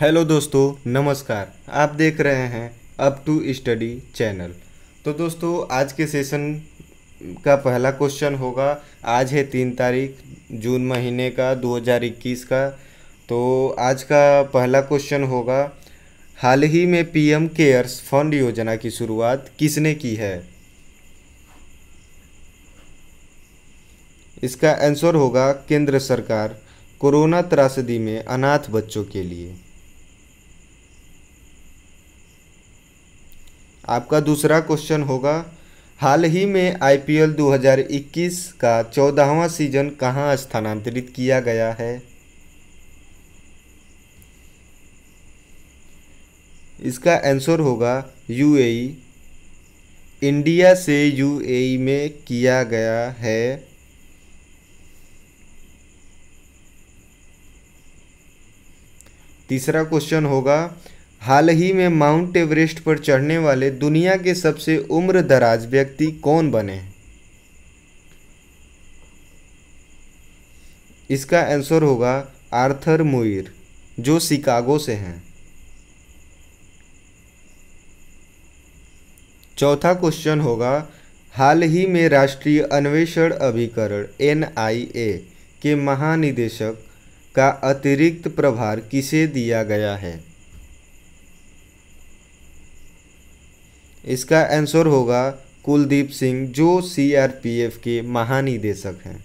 Hello दोस्तों नमस्कार आप देख रहे हैं अप टू स्टडी चैनल तो दोस्तों आज के सेशन का पहला क्वेश्चन होगा आज है तीन तारीख जून महीने का 2021 का तो आज का पहला क्वेश्चन होगा हाल ही में पीएम केयर्स फंड योजना की शुरुआत किसने की है इसका आंसर होगा केंद्र सरकार कोरोना त्रासदी में अनाथ बच्चों के लिए आपका दूसरा क्वेश्चन होगा हाल ही में आईपीएल 2021 का चौदहवा सीजन कहां स्थानांतरित किया गया है इसका आंसर होगा यूएई इंडिया e। से यूएई e में किया गया है तीसरा क्वेश्चन होगा हाल ही में माउंट एवरेस्ट पर चढ़ने वाले दुनिया के सबसे उम्र दराज व्यक्ति कौन बने इसका आंसर होगा आर्थर मुइर जो शिकागो से हैं चौथा क्वेश्चन होगा हाल ही में राष्ट्रीय अन्वेषण अभिकरण एन के महानिदेशक का अतिरिक्त प्रभार किसे दिया गया है इसका आंसर होगा कुलदीप सिंह जो सीआरपीएफ के महानिदेशक हैं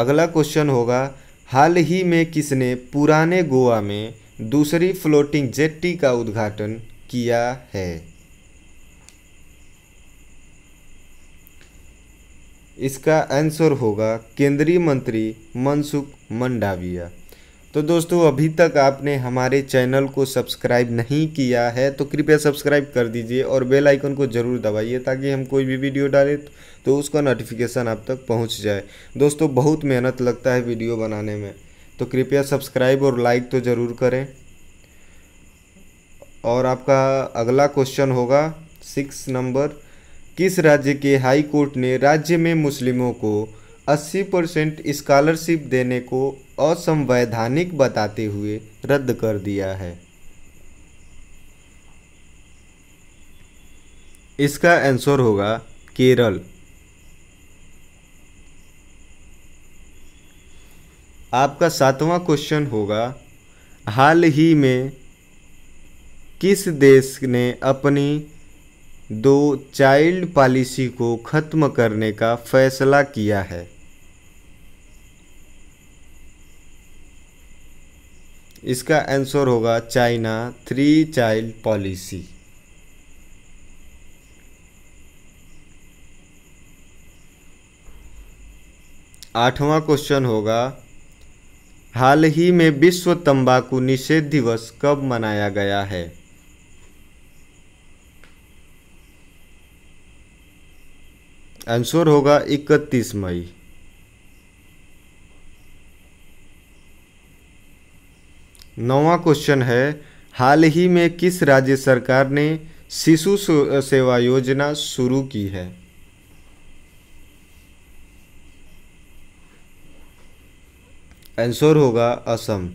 अगला क्वेश्चन होगा हाल ही में किसने पुराने गोवा में दूसरी फ्लोटिंग जेट्टी का उद्घाटन किया है इसका आंसर होगा केंद्रीय मंत्री मनसुख मंडाविया तो दोस्तों अभी तक आपने हमारे चैनल को सब्सक्राइब नहीं किया है तो कृपया सब्सक्राइब कर दीजिए और बेल आइकन को ज़रूर दबाइए ताकि हम कोई भी वीडियो डालें तो उसका नोटिफिकेशन आप तक पहुंच जाए दोस्तों बहुत मेहनत लगता है वीडियो बनाने में तो कृपया सब्सक्राइब और लाइक तो ज़रूर करें और आपका अगला क्वेश्चन होगा सिक्स नंबर किस राज्य के हाईकोर्ट ने राज्य में मुस्लिमों को अस्सी परसेंट स्कॉलरशिप देने को असंवैधानिक बताते हुए रद्द कर दिया है इसका आंसर होगा केरल आपका सातवां क्वेश्चन होगा हाल ही में किस देश ने अपनी दो चाइल्ड पॉलिसी को ख़त्म करने का फैसला किया है इसका आंसर होगा चाइना थ्री चाइल्ड पॉलिसी आठवां क्वेश्चन होगा हाल ही में विश्व तंबाकू निषेध दिवस कब मनाया गया है आंसर होगा इकतीस मई नौवा क्वेश्चन है हाल ही में किस राज्य सरकार ने शिशु सेवा योजना शुरू की है आंसर होगा असम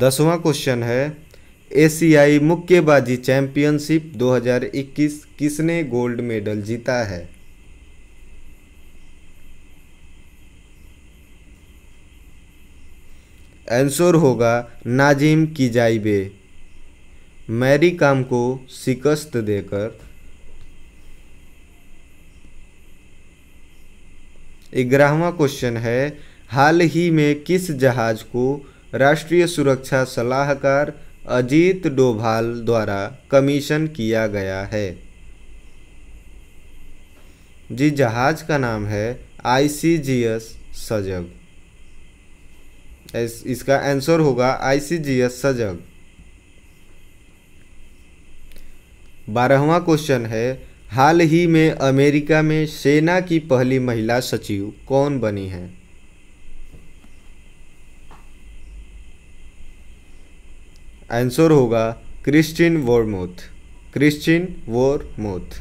दसवां क्वेश्चन है एशियाई मुक्केबाजी चैंपियनशिप 2021 किसने गोल्ड मेडल जीता है आंसर होगा नाजिम की जाइबे मैरी काम को शिकस्त देकर ग्यारहवा क्वेश्चन है हाल ही में किस जहाज को राष्ट्रीय सुरक्षा सलाहकार अजीत डोभाल द्वारा कमीशन किया गया है जी जहाज का नाम है आई सी जी एस सजग इसका आंसर होगा आईसीजीएस सजग बारहवा क्वेश्चन है हाल ही में अमेरिका में सेना की पहली महिला सचिव कौन बनी है आंसर होगा क्रिस्टिन वोरमोथ क्रिस्टिन वोरमोथ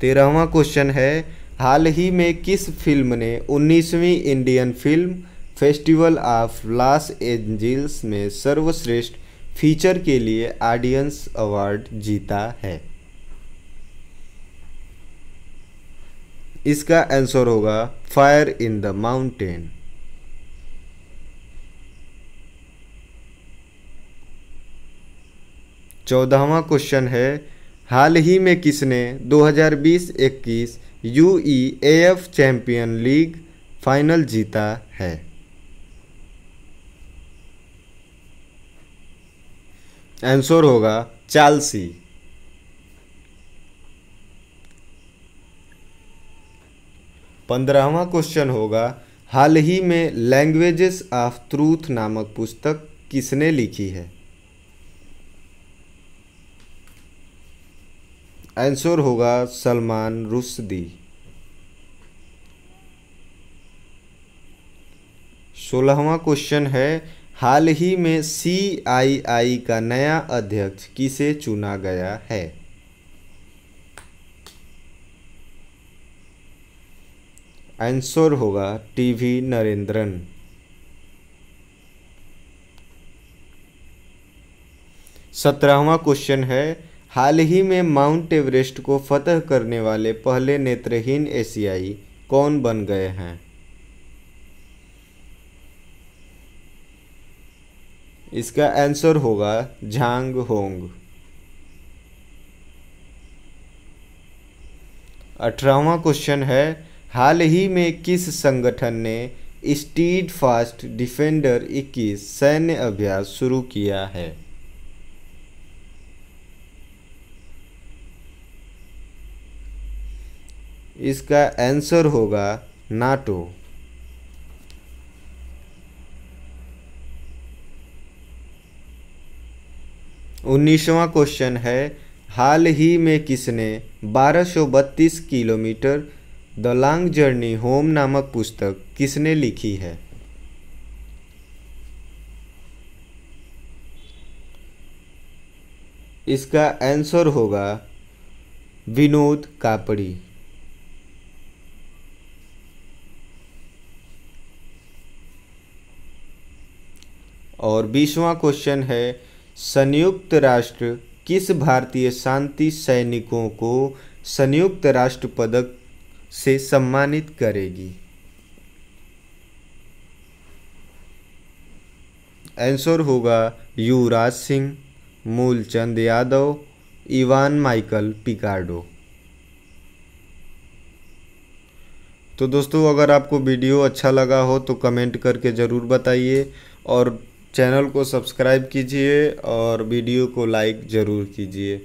तेरहवा क्वेश्चन है हाल ही में किस फिल्म ने 19वीं Indian film festival of Los Angeles में सर्वश्रेष्ठ फीचर के लिए ऑडियंस अवार्ड जीता है इसका आंसर होगा फायर इन द माउंटेन चौदहवा क्वेश्चन है हाल ही में किसने 2020-21 U E A F champion league final जीता है आंसर होगा चालसी पंद्रहवा क्वेश्चन होगा हाल ही में लैंग्वेजेस ऑफ ट्रूथ नामक पुस्तक किसने लिखी है आंसर होगा सलमान रुशदी सोलहवा क्वेश्चन है हाल ही में सीआईआई का नया अध्यक्ष किसे चुना गया है आंसर होगा टीवी नरेंद्रन सत्रहवा क्वेश्चन है हाल ही में माउंट एवरेस्ट को फतह करने वाले पहले नेत्रहीन एशियाई कौन बन गए हैं इसका आंसर होगा झांग होंग अठारहवा क्वेश्चन है हाल ही में किस संगठन ने स्टीड फास्ट डिफेंडर 21 सैन्य अभ्यास शुरू किया है इसका आंसर होगा नाटो उन्नीसवा क्वेश्चन है हाल ही में किसने 1232 kilometre the long journey home नामक पुस्तक किसने लिखी है इसका आंसर होगा विनोद कापड़ी और बीसवा क्वेश्चन है संयुक्त राष्ट्र किस भारतीय शांति सैनिकों को संयुक्त राष्ट्र पदक से सम्मानित करेगी आंसर होगा Yuvraj Singh Moolchand Yadav Ivan Michael Picardo तो दोस्तों अगर आपको वीडियो अच्छा लगा हो तो कमेंट करके ज़रूर बताइए और चैनल को सब्सक्राइब कीजिए और वीडियो को लाइक ज़रूर कीजिए